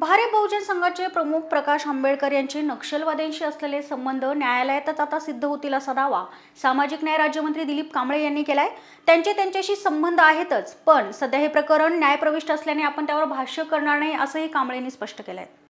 भारत बहुजन संघाचे प्रमुख प्रकाश आंबेडकर यांचे नक्षलवाद्यांशी असलेले संबंध न्यायालयातच आता सिद्ध होतील असा दावा सामाजिक न्याय राज्यमंत्री दिलीप कांबळे यांनी केलाय त्यांचे त्यांच्याशी संबंध आहेतच पण सध्या हे प्रकरण न्यायप्रविष्ट असल्याने आपण त्यावर भाष्य करणार नाही असंही कांबळेंनी स्पष्ट केलंय